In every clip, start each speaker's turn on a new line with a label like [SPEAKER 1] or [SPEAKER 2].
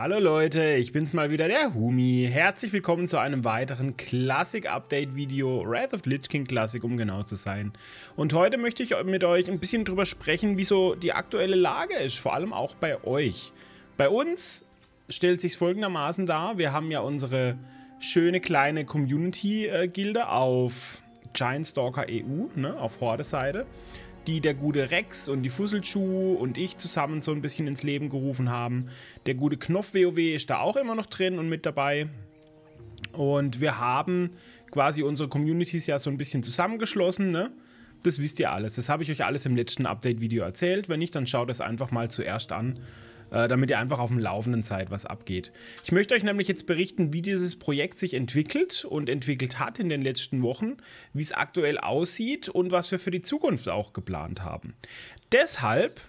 [SPEAKER 1] Hallo Leute, ich bin's mal wieder, der Humi. Herzlich willkommen zu einem weiteren Classic-Update-Video, Wrath of Lich King Classic, um genau zu sein. Und heute möchte ich mit euch ein bisschen drüber sprechen, wieso die aktuelle Lage ist, vor allem auch bei euch. Bei uns stellt sich folgendermaßen dar, wir haben ja unsere schöne kleine Community-Gilde auf Giant Stalker EU, ne, auf Horde-Seite die der gute Rex und die Fusselschuh und ich zusammen so ein bisschen ins Leben gerufen haben. Der gute Knopf WoW ist da auch immer noch drin und mit dabei. Und wir haben quasi unsere Communities ja so ein bisschen zusammengeschlossen, ne? Das wisst ihr alles. Das habe ich euch alles im letzten Update-Video erzählt. Wenn nicht, dann schaut es einfach mal zuerst an. Äh, damit ihr einfach auf dem Laufenden seid, was abgeht. Ich möchte euch nämlich jetzt berichten, wie dieses Projekt sich entwickelt und entwickelt hat in den letzten Wochen, wie es aktuell aussieht und was wir für die Zukunft auch geplant haben. Deshalb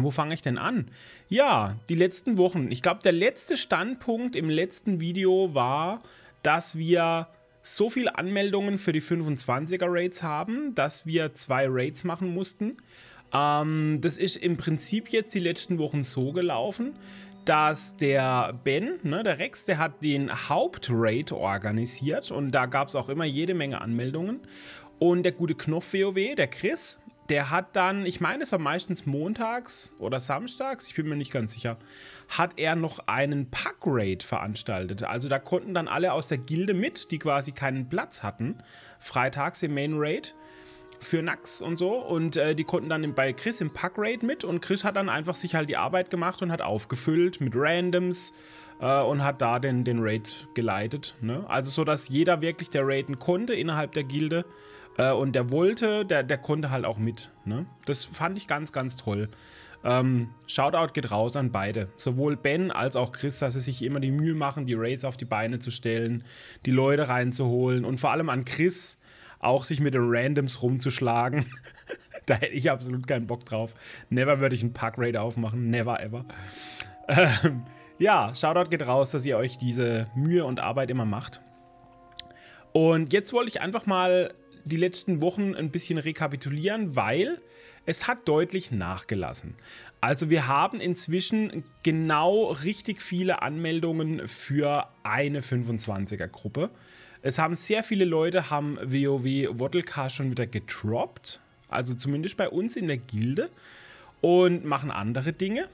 [SPEAKER 1] wo fange ich denn an? Ja, die letzten Wochen. Ich glaube, der letzte Standpunkt im letzten Video war, dass wir so viele Anmeldungen für die 25er Raids haben, dass wir zwei Raids machen mussten. Ähm, das ist im Prinzip jetzt die letzten Wochen so gelaufen, dass der Ben, ne, der Rex, der hat den Hauptraid organisiert und da gab es auch immer jede Menge Anmeldungen. Und der gute Knopf WoW, der Chris, der hat dann, ich meine, es war meistens montags oder samstags, ich bin mir nicht ganz sicher, hat er noch einen Pack-Raid veranstaltet. Also da konnten dann alle aus der Gilde mit, die quasi keinen Platz hatten, freitags im Main-Raid für Nax und so. Und äh, die konnten dann bei Chris im Pack Raid mit. Und Chris hat dann einfach sich halt die Arbeit gemacht und hat aufgefüllt mit Randoms äh, und hat da den, den Raid geleitet. Ne? Also so, dass jeder wirklich der raiden konnte innerhalb der Gilde. Äh, und der wollte, der, der konnte halt auch mit. Ne? Das fand ich ganz, ganz toll. Ähm, Shoutout geht raus an beide. Sowohl Ben als auch Chris, dass sie sich immer die Mühe machen, die Raids auf die Beine zu stellen, die Leute reinzuholen. Und vor allem an Chris, auch sich mit den Randoms rumzuschlagen. da hätte ich absolut keinen Bock drauf. Never würde ich einen Park Raid aufmachen. Never ever. Ähm, ja, Shoutout geht raus, dass ihr euch diese Mühe und Arbeit immer macht. Und jetzt wollte ich einfach mal die letzten Wochen ein bisschen rekapitulieren, weil es hat deutlich nachgelassen. Also wir haben inzwischen genau richtig viele Anmeldungen für eine 25er-Gruppe. Es haben sehr viele Leute, haben WoW Wattlecar schon wieder getroppt. Also zumindest bei uns in der Gilde. Und machen andere Dinge.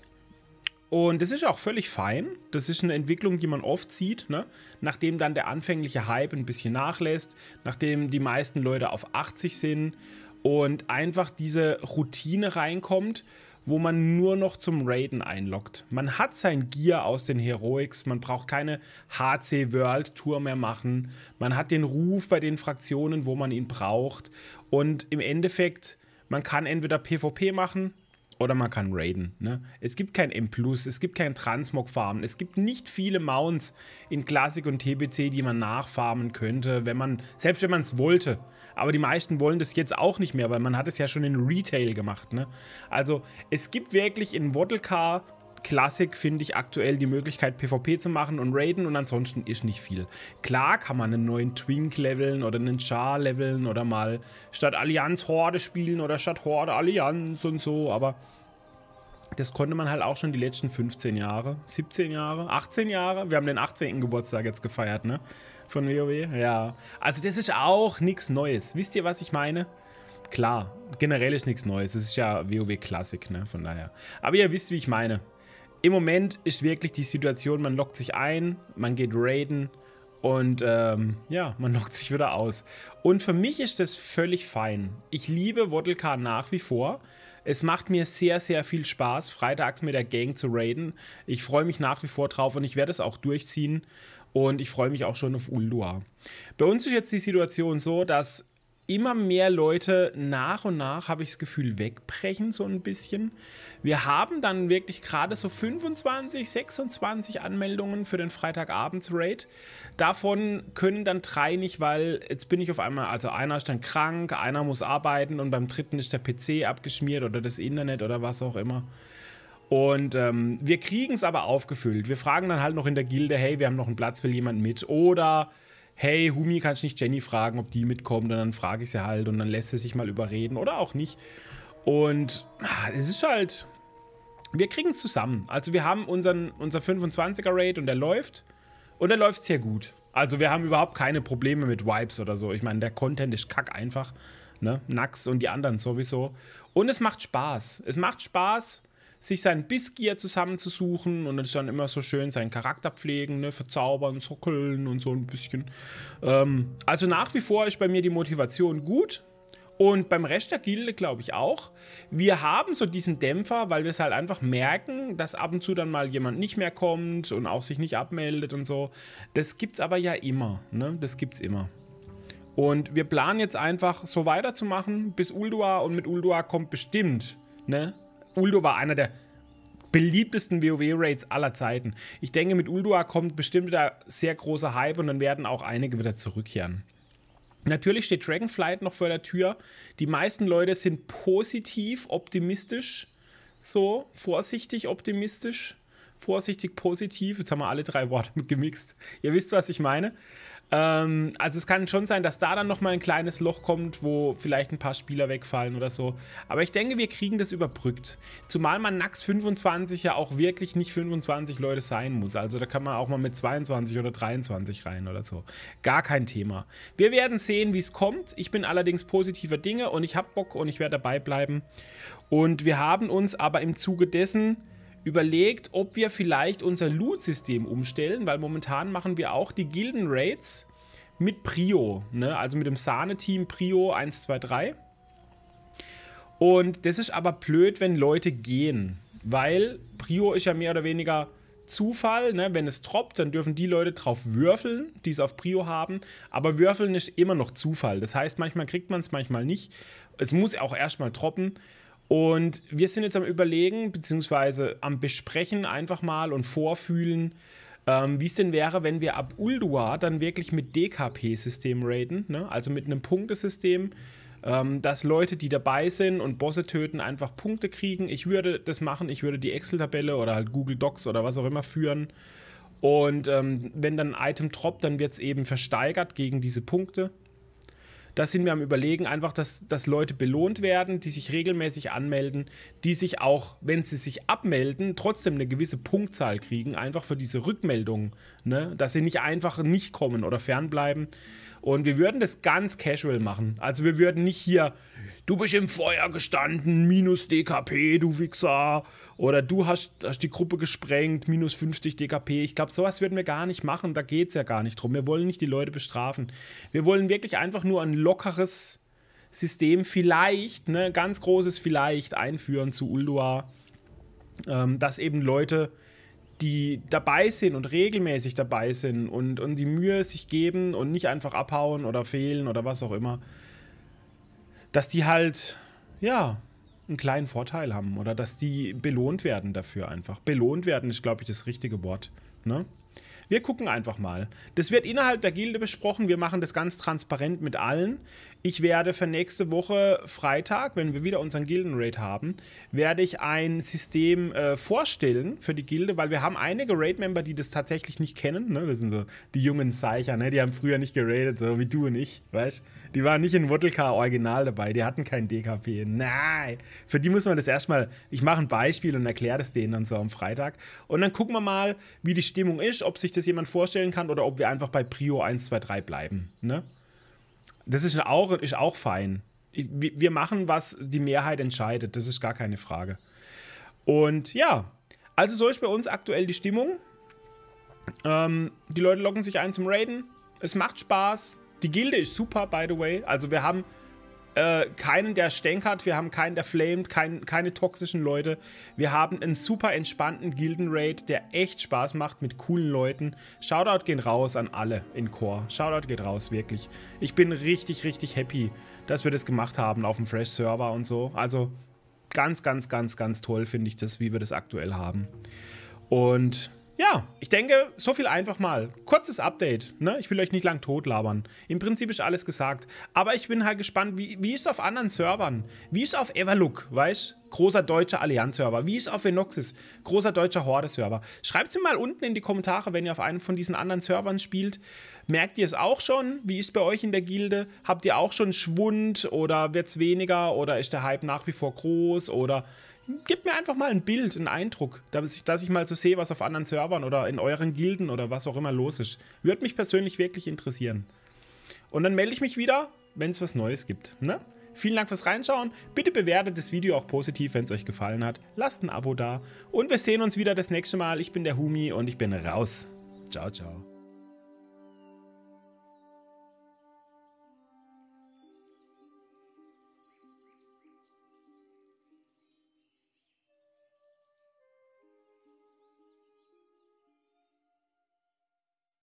[SPEAKER 1] Und das ist auch völlig fein. Das ist eine Entwicklung, die man oft sieht, ne? nachdem dann der anfängliche Hype ein bisschen nachlässt, nachdem die meisten Leute auf 80 sind und einfach diese Routine reinkommt wo man nur noch zum Raiden einloggt. Man hat sein Gear aus den Heroics, man braucht keine HC World Tour mehr machen, man hat den Ruf bei den Fraktionen, wo man ihn braucht und im Endeffekt, man kann entweder PvP machen, oder man kann raiden. Ne? Es gibt kein M+, es gibt kein Transmog-Farmen. Es gibt nicht viele Mounts in Klassik und TBC, die man nachfarmen könnte, wenn man, selbst wenn man es wollte. Aber die meisten wollen das jetzt auch nicht mehr, weil man hat es ja schon in Retail gemacht. Ne? Also es gibt wirklich in Wattlecar Classic finde ich aktuell die Möglichkeit, PvP zu machen und raiden und ansonsten ist nicht viel. Klar kann man einen neuen Twink leveln oder einen Char leveln oder mal statt Allianz Horde spielen oder statt Horde Allianz und so, aber das konnte man halt auch schon die letzten 15 Jahre, 17 Jahre, 18 Jahre. Wir haben den 18. Geburtstag jetzt gefeiert, ne? Von WoW, ja. Also das ist auch nichts Neues. Wisst ihr, was ich meine? Klar, generell ist nichts Neues. Es ist ja WoW klassik ne? Von daher. Aber ihr wisst, wie ich meine. Im Moment ist wirklich die Situation, man lockt sich ein, man geht raiden und ähm, ja, man lockt sich wieder aus. Und für mich ist das völlig fein. Ich liebe Waddlecar nach wie vor. Es macht mir sehr, sehr viel Spaß, freitags mit der Gang zu raiden. Ich freue mich nach wie vor drauf und ich werde es auch durchziehen. Und ich freue mich auch schon auf Uldua. Bei uns ist jetzt die Situation so, dass immer mehr Leute nach und nach, habe ich das Gefühl, wegbrechen so ein bisschen. Wir haben dann wirklich gerade so 25, 26 Anmeldungen für den Freitagabends-Raid. Davon können dann drei nicht, weil jetzt bin ich auf einmal, also einer ist dann krank, einer muss arbeiten und beim dritten ist der PC abgeschmiert oder das Internet oder was auch immer. Und ähm, wir kriegen es aber aufgefüllt. Wir fragen dann halt noch in der Gilde, hey, wir haben noch einen Platz, will jemand mit? Oder hey, Humi, kannst du nicht Jenny fragen, ob die mitkommt? Und dann frage ich sie halt und dann lässt sie sich mal überreden oder auch nicht. Und ah, es ist halt, wir kriegen es zusammen. Also wir haben unseren, unser 25er Raid und der läuft und der läuft sehr gut. Also wir haben überhaupt keine Probleme mit Vibes oder so. Ich meine, der Content ist kack einfach. Ne? Nax und die anderen sowieso. Und es macht Spaß. Es macht Spaß sich sein Biskier zusammenzusuchen und das ist dann immer so schön seinen Charakter pflegen, ne? verzaubern, zockeln und so ein bisschen. Ähm, also nach wie vor ist bei mir die Motivation gut. Und beim Rest der Gilde glaube ich auch. Wir haben so diesen Dämpfer, weil wir es halt einfach merken, dass ab und zu dann mal jemand nicht mehr kommt und auch sich nicht abmeldet und so. Das gibt's aber ja immer. Ne? Das gibt's immer. Und wir planen jetzt einfach so weiterzumachen bis Uldua und mit Uldua kommt bestimmt ne, Uldo war einer der beliebtesten WoW-Raids aller Zeiten. Ich denke, mit Uldua kommt bestimmt wieder sehr großer Hype und dann werden auch einige wieder zurückkehren. Natürlich steht Dragonflight noch vor der Tür. Die meisten Leute sind positiv, optimistisch, so vorsichtig, optimistisch, vorsichtig, positiv. Jetzt haben wir alle drei Worte gemixt. Ihr wisst, was ich meine. Ähm, also es kann schon sein, dass da dann nochmal ein kleines Loch kommt, wo vielleicht ein paar Spieler wegfallen oder so. Aber ich denke, wir kriegen das überbrückt. Zumal man Nax 25 ja auch wirklich nicht 25 Leute sein muss. Also da kann man auch mal mit 22 oder 23 rein oder so. Gar kein Thema. Wir werden sehen, wie es kommt. Ich bin allerdings positiver Dinge und ich habe Bock und ich werde dabei bleiben. Und wir haben uns aber im Zuge dessen überlegt, ob wir vielleicht unser Loot-System umstellen, weil momentan machen wir auch die Gilden-Raids mit Prio, ne? also mit dem Sahne-Team Prio 1, 2, 3. Und das ist aber blöd, wenn Leute gehen, weil Prio ist ja mehr oder weniger Zufall. Ne? Wenn es droppt, dann dürfen die Leute drauf würfeln, die es auf Prio haben. Aber würfeln ist immer noch Zufall. Das heißt, manchmal kriegt man es, manchmal nicht. Es muss auch erstmal droppen. Und wir sind jetzt am Überlegen, beziehungsweise am Besprechen einfach mal und Vorfühlen, ähm, wie es denn wäre, wenn wir ab Uldua dann wirklich mit DKP-System raiden, ne? also mit einem Punktesystem, ähm, dass Leute, die dabei sind und Bosse töten, einfach Punkte kriegen. Ich würde das machen, ich würde die Excel-Tabelle oder halt Google Docs oder was auch immer führen. Und ähm, wenn dann ein Item droppt, dann wird es eben versteigert gegen diese Punkte. Da sind wir am Überlegen, einfach, dass, dass Leute belohnt werden, die sich regelmäßig anmelden, die sich auch, wenn sie sich abmelden, trotzdem eine gewisse Punktzahl kriegen, einfach für diese Rückmeldung, ne? dass sie nicht einfach nicht kommen oder fernbleiben. Und wir würden das ganz casual machen. Also wir würden nicht hier, du bist im Feuer gestanden, minus DKP, du Wichser. Oder du hast, hast die Gruppe gesprengt, minus 50 DKP. Ich glaube, sowas würden wir gar nicht machen. Da geht es ja gar nicht drum. Wir wollen nicht die Leute bestrafen. Wir wollen wirklich einfach nur ein lockeres System, vielleicht, ne, ganz großes vielleicht, einführen zu Uldua. Ähm, dass eben Leute die dabei sind und regelmäßig dabei sind und, und die Mühe sich geben und nicht einfach abhauen oder fehlen oder was auch immer, dass die halt, ja, einen kleinen Vorteil haben oder dass die belohnt werden dafür einfach. Belohnt werden ist, glaube ich, das richtige Wort. Ne? Wir gucken einfach mal. Das wird innerhalb der Gilde besprochen. Wir machen das ganz transparent mit allen. Ich werde für nächste Woche Freitag, wenn wir wieder unseren Gilden-Raid haben, werde ich ein System äh, vorstellen für die Gilde, weil wir haben einige Raid-Member, die das tatsächlich nicht kennen. Ne? Das sind so die jungen Zeicher, ne? die haben früher nicht geradet, so wie du und ich, weißt Die waren nicht in Wuttelkar original dabei, die hatten kein DKP. Nein! Für die muss man das erstmal, ich mache ein Beispiel und erkläre das denen dann so am Freitag. Und dann gucken wir mal, wie die Stimmung ist, ob sich das jemand vorstellen kann oder ob wir einfach bei Prio 1, 2, 3 bleiben. Ne? Das ist auch, ist auch fein. Wir machen, was die Mehrheit entscheidet. Das ist gar keine Frage. Und ja, also so ist bei uns aktuell die Stimmung. Ähm, die Leute locken sich ein zum Raiden. Es macht Spaß. Die Gilde ist super, by the way. Also wir haben äh, keinen, der stänkert, wir haben keinen, der flamed, kein, keine toxischen Leute. Wir haben einen super entspannten Gilden-Raid, der echt Spaß macht mit coolen Leuten. Shoutout gehen raus an alle in Core. Shoutout geht raus, wirklich. Ich bin richtig, richtig happy, dass wir das gemacht haben auf dem Fresh-Server und so. Also ganz, ganz, ganz, ganz toll finde ich das, wie wir das aktuell haben. Und ja, ich denke, so viel einfach mal. Kurzes Update. Ne? Ich will euch nicht lang totlabern. Im Prinzip ist alles gesagt. Aber ich bin halt gespannt, wie, wie ist es auf anderen Servern? Wie ist es auf Everlook, weißt Großer deutscher Allianz-Server. Wie ist es auf Venoxis? Großer deutscher Horde-Server. Schreibt es mir mal unten in die Kommentare, wenn ihr auf einem von diesen anderen Servern spielt. Merkt ihr es auch schon? Wie ist es bei euch in der Gilde? Habt ihr auch schon Schwund oder wird es weniger oder ist der Hype nach wie vor groß oder gebt mir einfach mal ein Bild, einen Eindruck, dass ich, dass ich mal so sehe, was auf anderen Servern oder in euren Gilden oder was auch immer los ist. Würde mich persönlich wirklich interessieren. Und dann melde ich mich wieder, wenn es was Neues gibt. Ne? Vielen Dank fürs Reinschauen. Bitte bewertet das Video auch positiv, wenn es euch gefallen hat. Lasst ein Abo da. Und wir sehen uns wieder das nächste Mal. Ich bin der Humi und ich bin raus. Ciao, ciao.